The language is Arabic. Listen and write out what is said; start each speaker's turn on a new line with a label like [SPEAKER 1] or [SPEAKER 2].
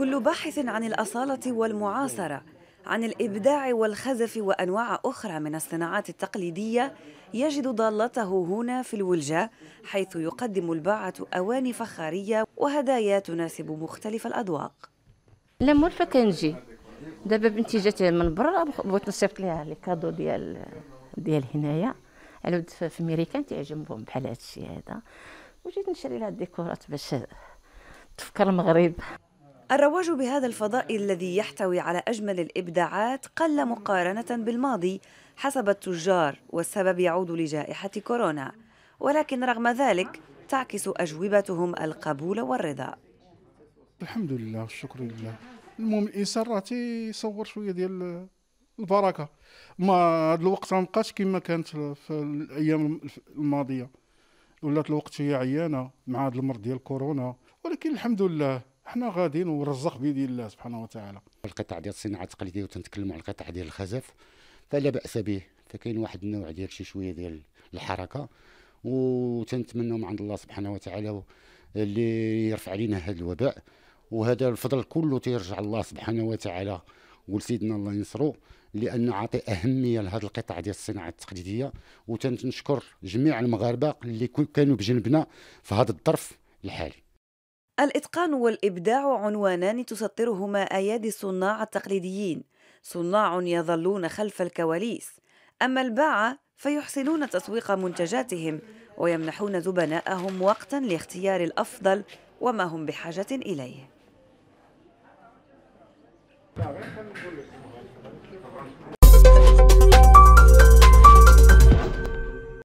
[SPEAKER 1] كل باحث عن الأصالة والمعاصرة عن الإبداع والخزف وأنواع أخرى من الصناعات التقليدية يجد ضالته هنا في الولجة حيث يقدم الباعة أواني فخارية وهدايا تناسب مختلف
[SPEAKER 2] الأذواق لا مولفة كنجي دابا بنتي جات من برا بغيت نصيفط ليها لي كادو ديال ديال هنايا على ود في ميريكان تعجبهم بحال هادشي هذا وجيت نشري لها الديكورات باش تفكر المغرب
[SPEAKER 1] الرواج بهذا الفضاء الذي يحتوي على أجمل الإبداعات قل مقارنة بالماضي حسب التجار والسبب يعود لجائحة كورونا ولكن رغم ذلك تعكس أجوبتهم القبول والرضا
[SPEAKER 3] الحمد لله والشكر لله المهم الانسان راه تيصور شويه ديال البركه ما هذا الوقت ما بقاش كما كانت في الايام الماضيه ولات الوقت هي عيانه مع هذا المرض ديال كورونا ولكن الحمد لله حنا غاديين ورزق بيد الله سبحانه وتعالى
[SPEAKER 4] القطاع ديال الصناعه التقليديه وتنتكلموا على القطاع ديال الخزف فلا باس به فكاين واحد النوع ديال شي شويه ديال الحركه وتنتمنوا من عند الله سبحانه وتعالى اللي يرفع علينا هذا الوباء وهذا الفضل كله تيرجع الله سبحانه وتعالى ولسيدنا الله ينصرو لان عاطي اهميه لهذا القطاع ديال الصناعه التقليديه وتنشكر جميع المغاربه اللي كانوا بجنبنا في هذا الظرف الحالي
[SPEAKER 1] الإتقان والإبداع عنوانان تسطرهما أيادي الصناع التقليديين صناع يظلون خلف الكواليس أما الباعة فيحسنون تسويق منتجاتهم ويمنحون زبنائهم وقتا لاختيار الأفضل وما هم بحاجة إليه